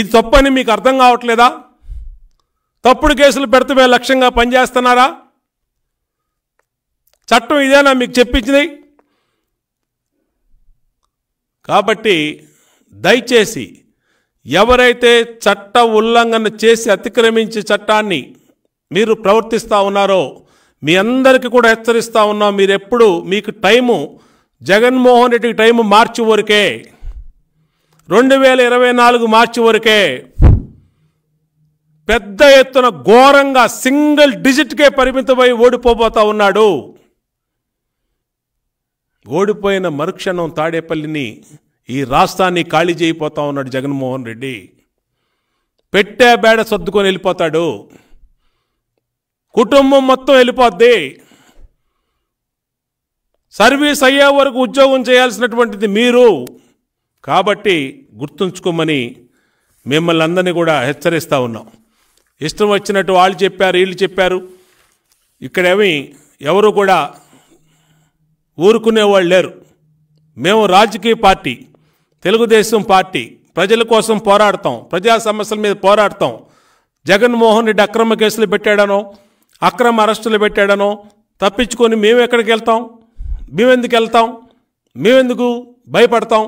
ఇది తప్పని మీకు అర్థం కావట్లేదా తప్పుడు కేసులు పెడితే లక్ష్యంగా పనిచేస్తున్నారా చట్టం ఇదేనా మీకు చెప్పించింది కాబట్టి దయచేసి ఎవరైతే చట్ట ఉల్లంఘన చేసి అతిక్రమించి చట్టాన్ని మీరు ప్రవర్తిస్తూ ఉన్నారో మీ అందరికీ కూడా హెచ్చరిస్తూ ఉన్నాం మీరు ఎప్పుడు మీకు టైము జగన్మోహన్ రెడ్డికి టైము మార్చి ఊరికే రెండు వేల ఇరవై నాలుగు మార్చి వరకే పెద్ద ఎత్తున ఘోరంగా సింగిల్ డిజిట్కే పరిమితమై ఓడిపోబోతా ఉన్నాడు ఓడిపోయిన మరుక్షణం తాడేపల్లిని ఈ రాష్ట్రాన్ని ఖాళీ చేయిపోతా ఉన్నాడు జగన్మోహన్ రెడ్డి పెట్టే బేడ సర్దుకొని వెళ్ళిపోతాడు కుటుంబం మొత్తం వెళ్ళిపోద్ది సర్వీస్ అయ్యే వరకు ఉద్యోగం చేయాల్సినటువంటిది మీరు కాబట్టి గుర్తుంచుకోమని మిమ్మల్ని అందరినీ కూడా హెచ్చరిస్తూ ఉన్నాం ఇష్టం వచ్చినట్టు వాళ్ళు చెప్పారు వీళ్ళు చెప్పారు ఇక్కడేమి ఎవరు కూడా ఊరుకునేవాళ్ళు లేరు మేము రాజకీయ పార్టీ తెలుగుదేశం పార్టీ ప్రజల కోసం పోరాడతాం ప్రజా సమస్యల మీద పోరాడతాం జగన్మోహన్ రెడ్డి అక్రమ కేసులు పెట్టాడనో అక్రమ అరెస్టులు పెట్టాడనో తప్పించుకొని మేము ఎక్కడికి వెళ్తాం మేమెందుకు వెళ్తాం మేమెందుకు భయపడతాం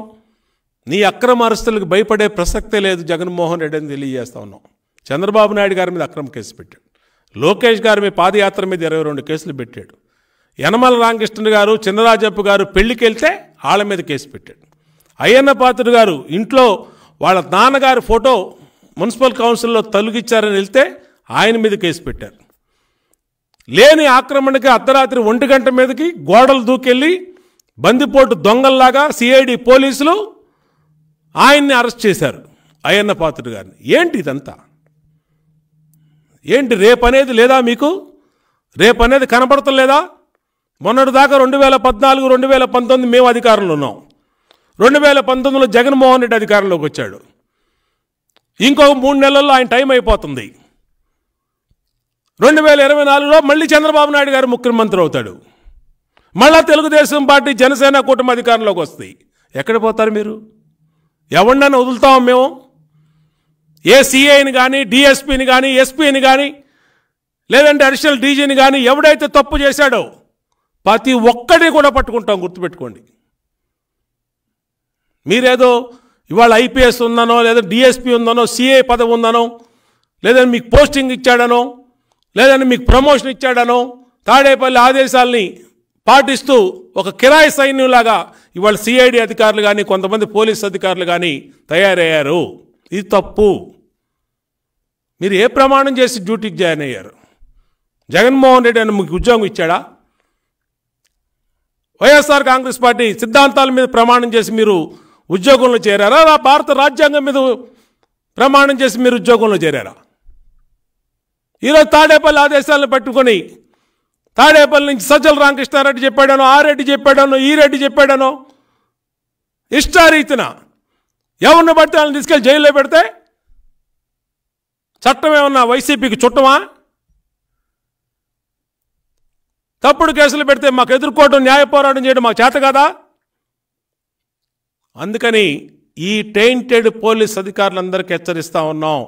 నీ అక్రమ అరెస్టులకు భయపడే ప్రసక్తే లేదు జగన్మోహన్ రెడ్డి అని తెలియజేస్తా ఉన్నాం చంద్రబాబు నాయుడు గారి మీద అక్రమ కేసు పెట్టాడు లోకేష్ గారి మీద పాదయాత్ర మీద ఇరవై రెండు కేసులు పెట్టాడు యనమల రామకృష్ణ గారు చిన్నరాజప్ప గారు పెళ్లికెళ్తే వాళ్ళ మీద కేసు పెట్టాడు అయ్యన్న పాత్రుడు గారు ఇంట్లో వాళ్ళ నాన్నగారి ఫోటో మున్సిపల్ కౌన్సిల్లో తొలగిచ్చారని వెళ్తే ఆయన మీద కేసు పెట్టారు లేని ఆక్రమణకి అర్ధరాత్రి ఒంటి గంట మీదకి గోడలు దూకెళ్ళి బందిపోటు దొంగల్లాగా సిఐడి పోలీసులు ఆయన్ని అరెస్ట్ చేశారు అయ్యన్న పాత్రుడు గారిని ఏంటి ఇదంతా ఏంటి రేపనేది లేదా మీకు రేపనేది కనపడతలేదా మొన్నటి దాకా రెండు వేల పద్నాలుగు రెండు వేల పంతొమ్మిది మేము అధికారంలో ఉన్నాం రెండు వేల పంతొమ్మిదిలో జగన్మోహన్ రెడ్డి అధికారంలోకి వచ్చాడు ఇంకో మూడు నెలల్లో ఆయన టైం అయిపోతుంది రెండు వేల ఇరవై నాలుగులో మళ్ళీ చంద్రబాబు నాయుడు గారు ముఖ్యమంత్రి అవుతాడు మళ్ళా తెలుగుదేశం పార్టీ జనసేన కూటమి అధికారంలోకి వస్తాయి ఎక్కడ పోతారు మీరు ఎవండని వదులుతాం మేము ఏ సిఐని కానీ డిఎస్పీని కానీ ఎస్పీని కానీ లేదంటే అడిషనల్ డీజీని కానీ ఎవడైతే తప్పు చేశాడో ప్రతి ఒక్కడిని కూడా పట్టుకుంటాం గుర్తుపెట్టుకోండి మీరేదో ఇవాళ ఐపీఎస్ ఉందనో లేదా డిఎస్పీ ఉందనో సిఏ పదవి ఉందనో లేదని మీకు పోస్టింగ్ ఇచ్చాడనో లేదని మీకు ప్రమోషన్ ఇచ్చాడనో తాడేపల్లి ఆదేశాలని పాటిస్తూ ఒక కిరాయి సైన్యంలాగా ఇవాళ సిఐడి అధికారులు కానీ కొంతమంది పోలీస్ అధికారులు కానీ తయారయ్యారు ఇది తప్పు మీరు ఏ ప్రమాణం చేసి డ్యూటీకి జాయిన్ అయ్యారు జగన్మోహన్ రెడ్డి అని మీకు ఉద్యోగం ఇచ్చాడా వైఎస్ఆర్ కాంగ్రెస్ పార్టీ సిద్ధాంతాల మీద ప్రమాణం చేసి మీరు ఉద్యోగంలో చేరారా భారత రాజ్యాంగం మీద ప్రమాణం చేసి మీరు ఉద్యోగంలో చేరారా ఈరోజు తాడేపల్లి ఆదేశాలను పట్టుకొని తాడేపల్లి నుంచి సజ్జల రామకృష్ణారెడ్డి చెప్పాడను ఆ రెడ్డి చెప్పాడనో ఈ రెడ్డి చెప్పాడనో ఇష్టారీతిన ఎవరిని పడితే వాళ్ళని తీసుకెళ్ళి జైల్లో పెడితే చట్టం ఏమన్నా వైసీపీకి చుట్టమా తప్పుడు కేసులు పెడితే మాకు ఎదుర్కోవడం న్యాయ పోరాటం చేయడం మాకు చేత కదా అందుకని ఈ టైంటెడ్ పోలీస్ అధికారులందరికీ హెచ్చరిస్తా ఉన్నాం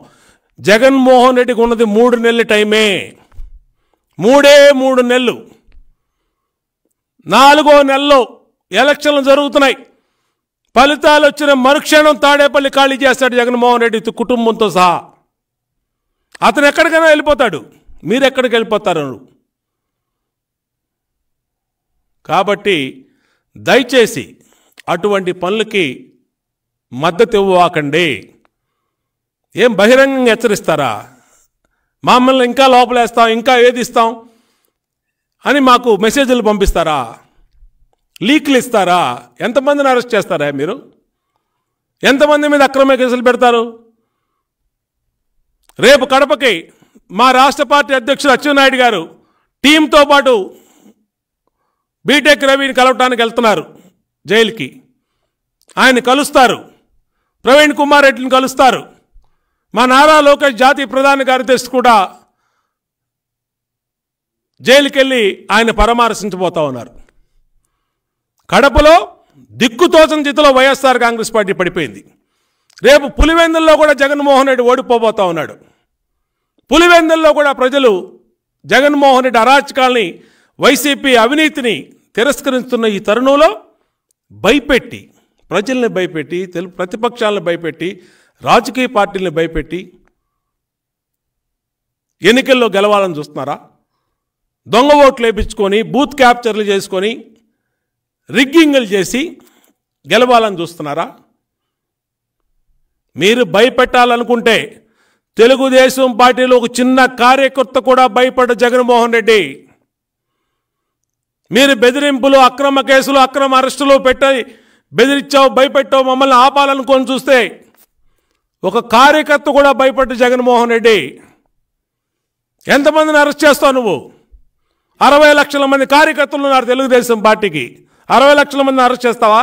జగన్మోహన్ రెడ్డికి ఉన్నది మూడు నెలల టైమే మూడే మూడు నెలలు నాలుగో నెలలో ఎలక్షన్లు జరుగుతున్నాయి ఫలితాలు వచ్చిన మరుక్షణం తాడేపల్లి ఖాళీ చేస్తాడు జగన్మోహన్ రెడ్డి కుటుంబంతో సహా అతను ఎక్కడికైనా వెళ్ళిపోతాడు మీరు ఎక్కడికి వెళ్ళిపోతారు కాబట్టి దయచేసి అటువంటి పనులకి మద్దతు ఇవ్వకండి ఏం బహిరంగంగా హెచ్చరిస్తారా మమ్మల్ని ఇంకా లోపలేస్తాం ఇంకా ఏది ఇస్తాం అని మాకు మెసేజ్లు పంపిస్తారా లీక్లు ఇస్తారా ఎంతమందిని అరెస్ట్ చేస్తారా మీరు ఎంతమంది మీద అక్రమ కేసులు పెడతారు రేపు కడపకి మా రాష్ట్ర పార్టీ అధ్యక్షుడు అచ్చెన్నాయుడు గారు టీంతో పాటు బీటెక్ రవిని కలవటానికి వెళ్తున్నారు జైలుకి ఆయన కలుస్తారు ప్రవీణ్ కుమార్ రెడ్డిని కలుస్తారు మా నారా లోకేష్ జాతీయ గారి కార్యదర్శి కూడా జైలుకెళ్ళి ఆయన పరామర్శించబోతా ఉన్నారు కడపలో దిక్కుతోచని చేతిలో వైఎస్ఆర్ కాంగ్రెస్ పార్టీ పడిపోయింది రేపు పులివెందుల్లో కూడా జగన్మోహన్ రెడ్డి ఓడిపోబోతా ఉన్నాడు పులివెందుల్లో కూడా ప్రజలు జగన్మోహన్ రెడ్డి అరాచకాల్ని వైసీపీ అవినీతిని తిరస్కరిస్తున్న ఈ తరుణంలో భయపెట్టి ప్రజల్ని భయపెట్టి తెలు ప్రతిపక్షాలను భయపెట్టి రాజకీయ పార్టీలను భయపెట్టి ఎన్నికల్లో గెలవాలని చూస్తున్నారా దొంగ ఓట్లు వేపించుకొని బూత్ క్యాప్చర్లు చేసుకొని రిగ్గింగ్లు చేసి గెలవాలని చూస్తున్నారా మీరు భయపెట్టాలనుకుంటే తెలుగుదేశం పార్టీలో ఒక చిన్న కార్యకర్త కూడా భయపడ్డ జగన్మోహన్ రెడ్డి మీరు బెదిరింపులు అక్రమ కేసులు అక్రమ అరెస్టులు పెట్టి బెదిరించావు భయపెట్టావు మమ్మల్ని ఆపాలనుకొని చూస్తే ఒక కార్యకర్త కూడా భయపడ్డ జగన్మోహన్ రెడ్డి ఎంతమందిని అరెస్ట్ చేస్తావు నువ్వు అరవై లక్షల మంది కార్యకర్తలు ఉన్నారు తెలుగుదేశం పార్టీకి అరవై లక్షల మందిని అరెస్ట్ చేస్తావా